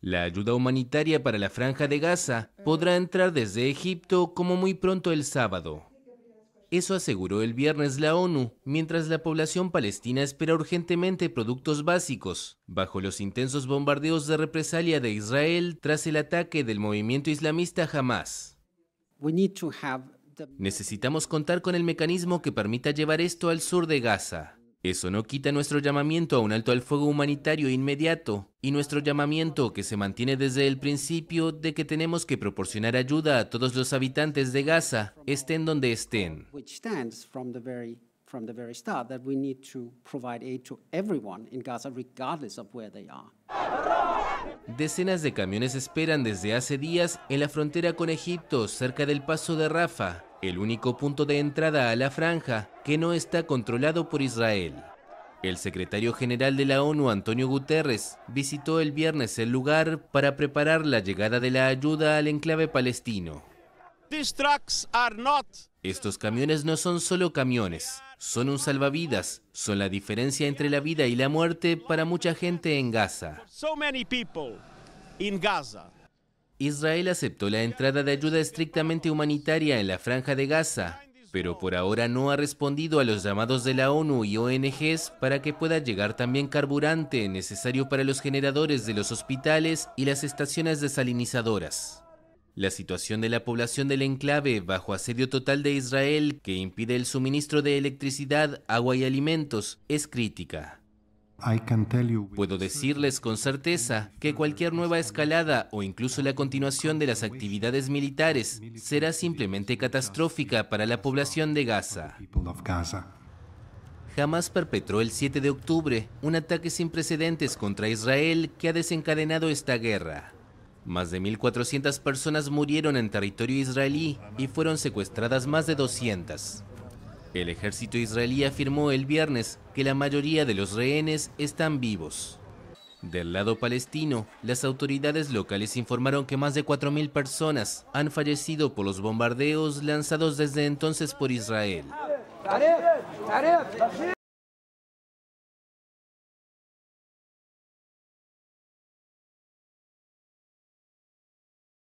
La ayuda humanitaria para la franja de Gaza podrá entrar desde Egipto como muy pronto el sábado. Eso aseguró el viernes la ONU, mientras la población palestina espera urgentemente productos básicos, bajo los intensos bombardeos de represalia de Israel tras el ataque del movimiento islamista Hamas. Necesitamos contar con el mecanismo que permita llevar esto al sur de Gaza. Eso no quita nuestro llamamiento a un alto al fuego humanitario inmediato y nuestro llamamiento que se mantiene desde el principio de que tenemos que proporcionar ayuda a todos los habitantes de Gaza, estén donde estén. Decenas de camiones esperan desde hace días en la frontera con Egipto, cerca del paso de Rafa, el único punto de entrada a la franja que no está controlado por Israel. El secretario general de la ONU, Antonio Guterres, visitó el viernes el lugar para preparar la llegada de la ayuda al enclave palestino. Estos camiones no son solo camiones, son un salvavidas, son la diferencia entre la vida y la muerte para mucha gente en Gaza. Israel aceptó la entrada de ayuda estrictamente humanitaria en la franja de Gaza, pero por ahora no ha respondido a los llamados de la ONU y ONGs para que pueda llegar también carburante necesario para los generadores de los hospitales y las estaciones desalinizadoras. La situación de la población del enclave bajo asedio total de Israel, que impide el suministro de electricidad, agua y alimentos, es crítica. Puedo decirles con certeza que cualquier nueva escalada o incluso la continuación de las actividades militares será simplemente catastrófica para la población de Gaza. Hamas perpetró el 7 de octubre un ataque sin precedentes contra Israel que ha desencadenado esta guerra. Más de 1.400 personas murieron en territorio israelí y fueron secuestradas más de 200. El ejército israelí afirmó el viernes que la mayoría de los rehenes están vivos. Del lado palestino, las autoridades locales informaron que más de 4.000 personas han fallecido por los bombardeos lanzados desde entonces por Israel.